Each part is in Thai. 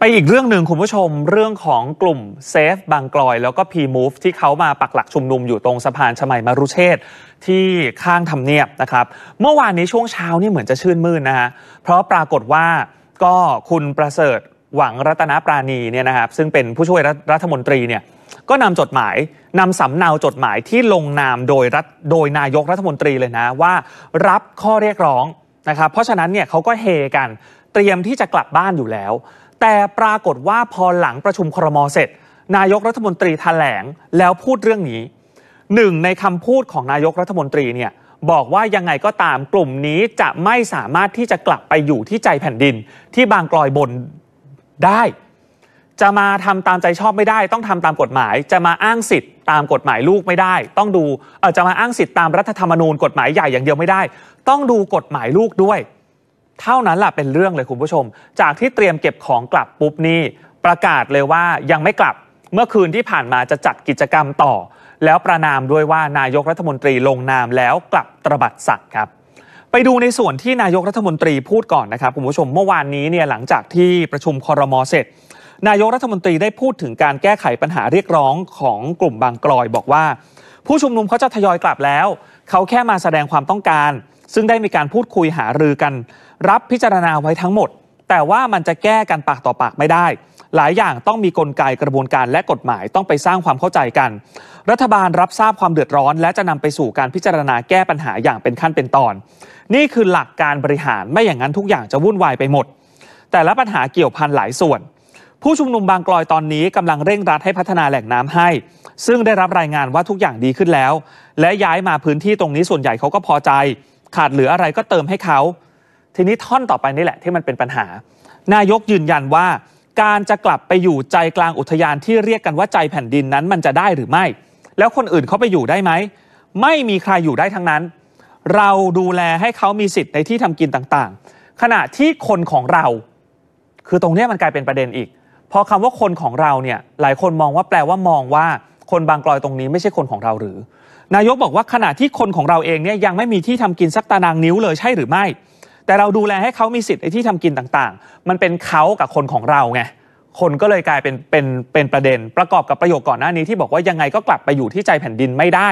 ไปอีกเรื่องหนึ่งคุณผู้ชมเรื่องของกลุ่มเซฟบางกลอย แล้วก็พีมูฟที่เขามาปักหลักชุมนุมอยู่ตรงสะพานชมัยมารุเชษที่ข้างทำเนียบนะครับ เมื่อวานนี้ ช่วงเช้านี่เหมือนจะชื่นมื่นนะฮะเพราะปรากฏว่าก็คุณประเสริฐหวังรัตนปราณีเนี่ยนะครับซึ่งเป็นผู้ช่วยรัฐมนตรีเนี่ยก็นำจดหมายนำสำเนาจดหมายที่ลงนามโดยรัฐโดยนายกรัฐมนตรีเลยนะว่ารับข้อเรียกร้องนะครับ เพราะฉะนั้นเนี่ยเขาก็เฮกันเตรียมที่จะกลับบ้านอยู่แล้วแต่ปรากฏว่าพอหลังประชุมครมเสร็จ นายกรัฐมนตรีแถลง แล้วพูดเรื่องนี้หนึ่งในคำพูดของนายกรัฐมนตรีเนี่ยบอกว่ายังไงก็ตามกลุ่มนี้จะไม่สามารถที่จะกลับไปอยู่ที่ใจแผ่นดิน ที่บางกลอยบนได้ จะมาทำตามใจชอบไม่ได้ ต้องทำตามกฎหมาย จะมาอ้างสิทธิ์ตามกฎหมายลูกไม่ได้ ต้องดูเออจะมาอ้างสิทธิ์ตามรัฐธรรมนูญกฎหมายใหญ่อย่างเดียวไม่ได้ ต้องดูกฎหมายลูกด้วยเท่านั้นแหละเป็นเรื่องเลยคุณผู้ชม จากที่เตรียมเก็บของกลับปุ๊บนี่ประกาศเลยว่ายังไม่กลับเมื่อคืนที่ผ่านมาจะจัดกิจกรรมต่อ แล้วประนามด้วยว่านายกรัฐมนตรีลงนามแล้วกลับตรบัดสัตว์ครับไปดูในส่วนที่นายกรัฐมนตรีพูดก่อนนะครับคุณผู้ชมเมื่อวานนี้เนี่ยหลังจากที่ประชุมคอรมอเสร็จ นายกรัฐมนตรีได้พูดถึงการแก้ไขปัญหาเรียกร้องของกลุ่มบางกลอย บอกว่า ผู้ชุมนุมเขาจะทยอยกลับแล้วเขาแค่มาแสดงความต้องการ ซึ่งได้มีการพูดคุยหารือกันรับพิจารณาไว้ทั้งหมด แต่ว่ามันจะแก้กันปากต่อปากไม่ได้ หลายอย่างต้องมีกลไกกระบวนการและกฎหมายต้องไปสร้างความเข้าใจกัน รัฐบาลรับทราบความเดือดร้อน และจะนำไปสู่การพิจารณาแก้ปัญหาอย่างเป็นขั้นเป็นตอน นี่คือหลักการบริหาร ไม่อย่างนั้นทุกอย่างจะวุ่นวายไปหมด แต่ละปัญหาเกี่ยวพันหลายส่วน ผู้ชุมนุมบางกลอยตอนนี้กำลังเร่งรัดให้พัฒนาแหล่งน้ำให้ ซึ่งได้รับรายงานว่าทุกอย่างดีขึ้นแล้ว และย้ายมาพื้นที่ตรงนี้ส่วนใหญ่เขาก็พอใจ ขาดเหลืออะไรก็เติมให้เขาทีนี้ท่อนต่อไปนี่แหละที่มันเป็นปัญหา นายกยืนยันว่า การจะกลับไปอยู่ใจกลางอุทยานที่เรียกกันว่าใจแผ่นดินนั้นมันจะได้หรือไม่ แล้วคนอื่นเขาไปอยู่ได้ไหม ไม่มีใครอยู่ได้ทั้งนั้น เราดูแลให้เขามีสิทธิ์ในที่ทำกินต่างๆ ขณะที่คนของเรา คือตรงนี้มันกลายเป็นประเด็นอีก พอคำว่าคนของเราเนี่ย หลายคนมองว่าแปลว่ามองว่าคนบางกลอยตรงนี้ไม่ใช่คนของเราหรือ นายกบอกว่าขณะที่คนของเราเองเนี่ยยังไม่มีที่ทำกินสักตารางนิ้วเลยใช่หรือไม่แต่เราดูแลให้เขามีสิทธิ์ในที่ทำกินต่าง ๆ มันเป็นเขากับคนของเราไง คนก็เลยกลายเป็นเป็นเป็นประเด็นประกอบกับประโยคก่อนหน้านี้ที่บอกว่ายังไงก็กลับไปอยู่ที่ใจแผ่นดินไม่ได้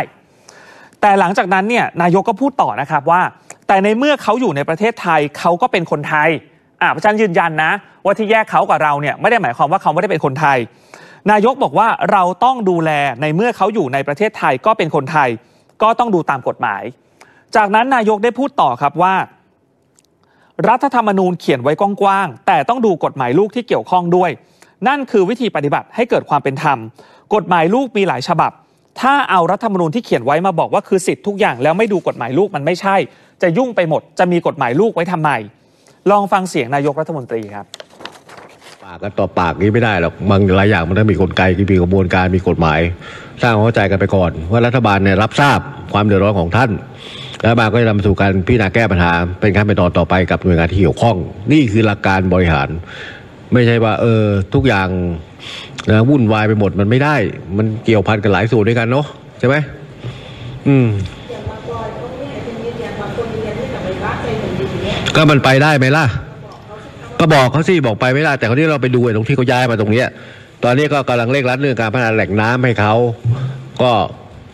แต่หลังจากนั้นเนี่ยนายกก็พูดต่อนะครับว่า แต่ในเมื่อเขาอยู่ในประเทศไทยเขาก็เป็นคนไทยอ่าพระชันยืนยันนะ ว่าที่แยกเขากับเราเนี่ยไม่ได้หมายความว่าเขาไม่ได้เป็นคนไทย นายกบอกว่าเราต้องดูแลในเมื่อเขาอยู่ในประเทศไทยก็เป็นคนไทยก็ต้องดูตามกฎหมาย จากนั้นนายกได้พูดต่อครับว่ารัฐธรรมนูญเขียนไว้กว้างๆแต่ต้องดูกฎหมายลูกที่เกี่ยวข้องด้วย นั่นคือวิธีปฏิบัติให้เกิดความเป็นธรรม กฎหมายลูกมีหลายฉบับ ถ้าเอารัฐธรรมนูญที่เขียนไว้มาบอกว่าคือสิทธิ์ทุกอย่าง แล้วไม่ดูกฎหมายลูกมันไม่ใช่ จะยุ่งไปหมดจะมีกฎหมายลูกไว้ทำไมลองฟังเสียงนายกรัฐมนตรีครับ ปากกันต่อปากนี้ไม่ได้หรอกบางหลายอย่างมันต้องมีกลไกมีกระบวนการมีกฎหมายสร้างความเข้าใจกันไปก่อน ว่ารัฐบาลเนี่ยรับทราบ ความเดือดร้อนของท่านแล้วาาก็จะนำสู่การพิจารณาแก้ปัญหาเป็นขั้นเป็นตอนต่อไปกับหน่วยงานที่เกี่ยวข้อง นี่คือหลักการบริหาร ไม่ใช่ว่า เออ ทุกอย่างนะวุ่นวายไปหมดมันไม่ได้ มันเกี่ยวพันกันหลายส่วนด้วยกันเนาะใช่ไหมอืมก็มันไปได้ไหมล่ะ ก็บอกเขาสิบอกไปไม่ได้แต่เขาที่เราไปดูตรงที่เขาย้ายมาตรงเนี้ย ตอนนี้ก็กำลังเร่งรัดเรื่องการพัฒนาแหล่งน้ำให้เขาก็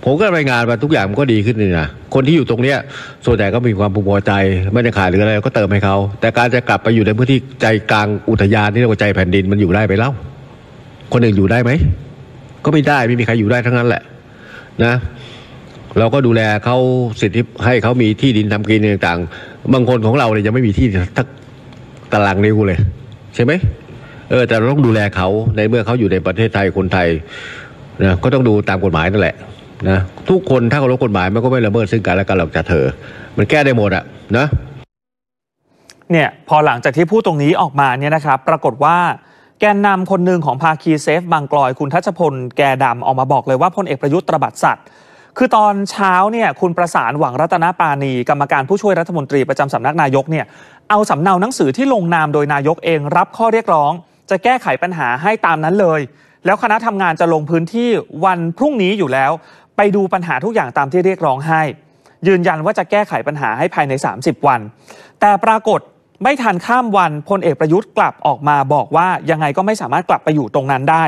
ผมก็รายงาน่าทุกอย่างมันก็ดีขึ้นนี่นะ คนที่อยู่ตรงเนี้ยส่วนใหญ่ก็มีความภูมิพอใจไม่ได้ขาดหรืออะไรก็เติมให้เขาแต่การจะกลับไปอยู่ในพื้นที่ใจกลางอุทยานนี่เรียกว่าใจแผ่นดินมันอยู่ได้ไปแล้วคนอื่นอยู่ได้ไหมก็ไม่ได้ไม่มีใครอยู่ได้ทั้งนั้นแหละ นะเราก็ดูแลเขาสิทธิให้เขามีที่ดินทำกินต่างๆ บางคนของเราเนี่ยยังไม่มีที่ทักตารางนิ้วเลยใช่ไหมเออแต่เราต้องดูแลเขาในเมื่อเขาอยู่ในประเทศไทยคนไทยนะก็ต้องดูตามกฎหมายนั่นแหละนะทุกคนถ้าเคารพกฎหมายมันก็ไม่ละเมิดซึ่งกัน และกันหรอกจะเธอ มันแก้ได้หมดอะนะเนี่ย พอหลังจากที่พูดตรงนี้ออกมาเนี่ยนะครับ ปรากฏว่าแกนนำคนหนึ่งของภาคีเซฟ บางกลอยคุณทัชพลแกดำออกมาบอกเลยว่าพลเอกประยุทธ์ตรบัดสัตว์ คือตอนเช้าเนี่ยคุณประสานหวังรัตนปาณีกรรมการผู้ช่วยรัฐมนตรีประจำสำนักนายกเนี่ยเอาสำเนาหนังสือที่ลงนามโดยนายกเองรับข้อเรียกร้อง จะแก้ไขปัญหาให้ตามนั้นเลย แล้วคณะทำงานจะลงพื้นที่วันพรุ่งนี้อยู่แล้วไปดูปัญหาทุกอย่างตามที่เรียกร้องให้ ยืนยันว่าจะแก้ไขปัญหาให้ภายใน 30 วัน แต่ปรากฏไม่ทันข้ามวันพลเอกประยุทธ์กลับออกมาบอกว่ายังไงก็ไม่สามารถกลับไปอยู่ตรงนั้นได้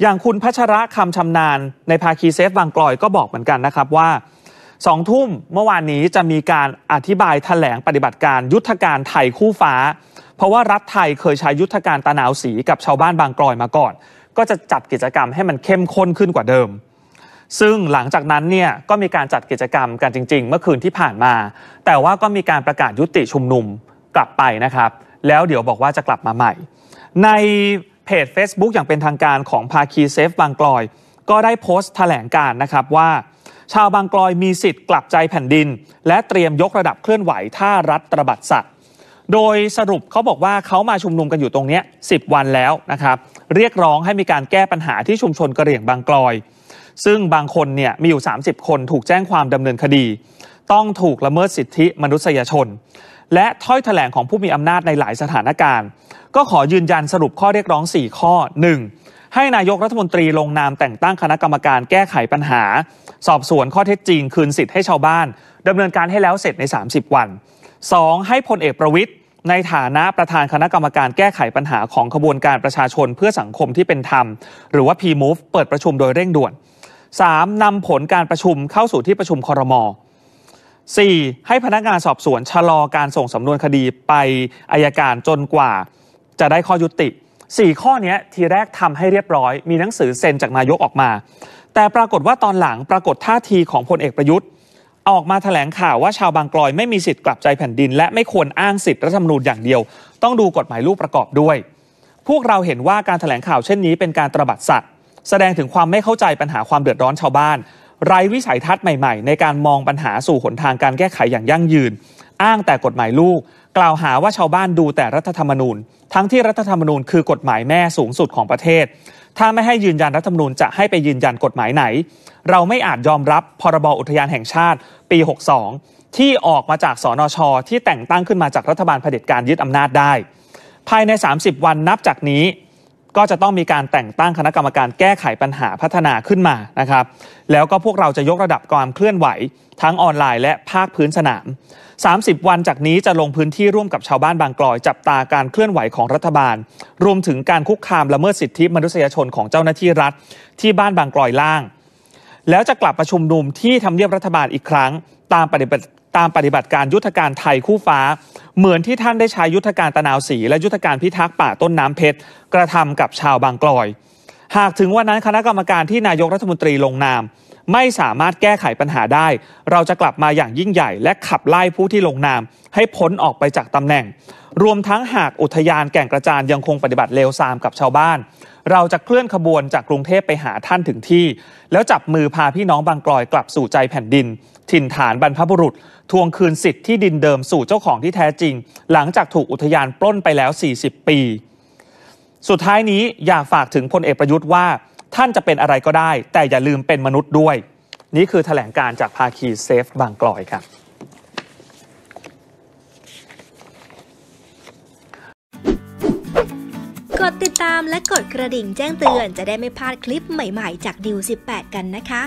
อย่างคุณพัชระคำชำนาญ ในภาคีเซฟบางกลอยก็บอกเหมือนกันนะครับว่าสองทุ่มเมื่อวานนี้จะมีการอธิบายถแถลงปฏิบัติการยุทธการไทยคู่ฟ้า เพราะว่ารัฐไทยเคยใช้ยุทธการตะนาวสีกับชาวบ้านบางกลอยมาก่อน ก็จะจัดกิจกรรมให้มันเข้มข้นขึ้นกว่าเดิมซึ่งหลังจากนั้นเนี่ยก็มีการจัดกิจกรรมกันจริงๆ เมื่อคืนที่ผ่านมา แต่ว่าก็มีการประกาศยุติชุมนุมกลับไปนะครับแล้วเดี๋ยวบอกว่าจะกลับมาใหม่ ในเพจ Facebook อย่างเป็นทางการของภาคีเซฟบางกลอย ก็ได้โพสต์แถลงการนะครับว่า ชาวบางกลอยมีสิทธิ์กลับใจแผ่นดิน และเตรียมยกระดับเคลื่อนไหวท่ารัฐตระบัดสัตว์โดยสรุปเขาบอกว่าเขามาชุมนุมกันอยู่ตรงนี้10 วันแล้วนะครับเรียกร้องให้มีการแก้ปัญหาที่ชุมชนกระเหรี่ยงบางกลอยซึ่งบางคนเนี่ยมีอยู่ 30 คนถูกแจ้งความดำเนินคดี ต้องถูกละเมิดสิทธิมนุษยชน และถ้อยถแถลงของผู้มีอำนาจในหลายสถานการณ์ ก็ขอยืนยันสรุปข้อเรียกร้อง 4 ข้อ 1. ให้นายกรัฐมนตรีลงนามแต่งตั้งคณะกรรมการแก้ไขปัญหา สอบสวนข้อเท็จจริงคืนสิทธิ์ให้ชาวบ้าน ดำเนินการให้แล้วเสร็จใน 30 วัน 2. ให้พลเอกประวิทย์ในฐานะประธานคณะกรรมการแก้ไขปัญหาของขบวนการประชาชนเพื่อสังคมที่เป็นธรรมหรือว่า P-Move เปิดประชุมโดยเร่งด่วน 3. นำผลการประชุมเข้าสู่ที่ประชุมคอรมอ 4. ให้พนักงานสอบสวนชะลอการส่งสำนวนคดีไปอายการจนกว่า จะได้ข้อยุติ 4 ข้อนี้ทีแรกทำให้เรียบร้อย มีหนังสือเซ็นจากนายกออกมา แต่ปรากฏว่าตอนหลังปรากฏท่าทีของพลเอกประยุทธ์ ออกมาถแถลงข่าวว่าชาวบางกลอยไม่มีสิทธิ์กลับใจแผ่นดิน และไม่ควรอ้างสิทธิ์รัฐธรรมนูญอย่างเดียว ต้องดูกฎหมายลูกประกอบด้วย พวกเราเห็นว่าการถแถลงข่าวเช่นนี้เป็นการตระบัดสัตวแสดงถึงความไม่เข้าใจปัญหาความเดือดร้อนชาวบ้านไร้วิสัยทัศน์ใหม่ๆ ในการมองปัญหาสู่หนทางการแก้ไขอย่างยั่งยืน อ้างแต่กฎหมายลูก กล่าวหาว่าชาวบ้านดูแต่รัฐธรรมนูญ ทั้งที่รัฐธรรมนูญคือกฎหมายแม่สูงสุดของประเทศ ถ้าไม่ให้ยืนยันรัฐธรรมนูญจะให้ไปยืนยันกฎหมายไหน เราไม่อาจยอมรับพรบอุทยานแห่งชาติปี 62 ที่ออกมาจากสนชที่แต่งตั้งขึ้นมาจากรัฐบาลเผด็จการยึดอำนาจได้ ภายใน 30 วันนับจากนี้ก็จะต้องมีการแต่งตั้งคณะกรรมการแก้ไขปัญหาพัฒนาขึ้นมานะครับ แล้วก็พวกเราจะยกระดับความเคลื่อนไหว ทั้งออนไลน์และภาคพื้นสนาม 30 วันจากนี้จะลงพื้นที่ร่วมกับชาวบ้านบางกลอย จับตาการเคลื่อนไหวของรัฐบาล รวมถึงการคุกคามละเมิดสิทธิมนุษยชนของเจ้าหน้าที่รัฐ ที่บ้านบางกลอยล่าง แล้วจะกลับประชุมนุมที่ทำเนียบรัฐบาลอีกครั้งตามปฏิบัติตามปฏิบัติการยุทธการไทยคู่ฟ้าเหมือนที่ท่านได้ใช้ยุทธการตะนาวสีและยุทธการพิทักษ์ป่าต้นน้ำเพชร กระทำกับชาวบางกลอย หากถึงวันนั้นคณะกรรมการที่นายกรัฐมนตรีลงนาม ไม่สามารถแก้ไขปัญหาได้ เราจะกลับมาอย่างยิ่งใหญ่ และขับไล่ผู้ที่ลงนาม ให้พ้นออกไปจากตำแหน่ง รวมทั้งหากอุทยานแก่งกระจานยังคงปฏิบัติเลวทรามกับชาวบ้าน เราจะเคลื่อนขบวนจากกรุงเทพไปหาท่านถึงที่ แล้วจับมือพาพี่น้องบางกลอย กลับสู่ใจแผ่นดินถิ่นฐานบรรพบุรุษ ทวงคืนสิทธิ์ที่ดินเดิมสู่เจ้าของที่แท้จริง หลังจากถูกอุทยานปล้นไปแล้ว 40 ปี สุดท้ายนี้อยากฝากถึงพลเอกประยุทธ์ว่าท่านจะเป็นอะไรก็ได้ แต่อย่าลืมเป็นมนุษย์ด้วย นี่คือถแถลงการจากภาคีเซฟบางกลอยครับกดติดตามและกดกระดิ่งแจ้งเตือนจะได้ไม่พลาดคลิปใหม่ๆจากดิว18 กันนะคะ